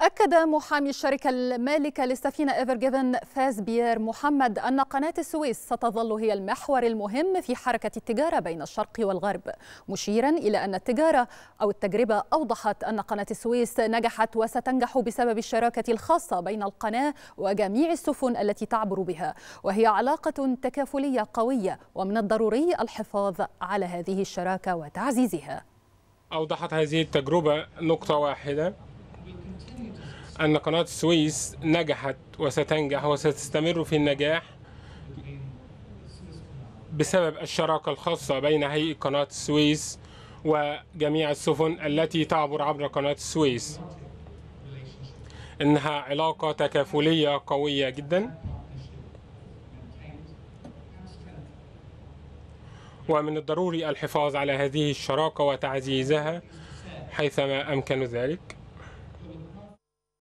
أكد محامي الشركة المالكة للسفينة إيفر جيفن فاز بيير محمد أن قناة السويس ستظل هي المحور المهم في حركة التجارة بين الشرق والغرب مشيرا إلى أن التجارة أو التجربة أوضحت أن قناة السويس نجحت وستنجح بسبب الشراكة الخاصة بين القناة وجميع السفن التي تعبر بها وهي علاقة تكافلية قوية ومن الضروري الحفاظ على هذه الشراكة وتعزيزها أوضحت هذه التجربة نقطة واحدة أن قناة السويس نجحت وستنجح وستستمر في النجاح بسبب الشراكة الخاصة بين هيئة قناة السويس وجميع السفن التي تعبر عبر قناة السويس إنها علاقة تكافلية قوية جدا ومن الضروري الحفاظ على هذه الشراكة وتعزيزها حيثما أمكن ذلك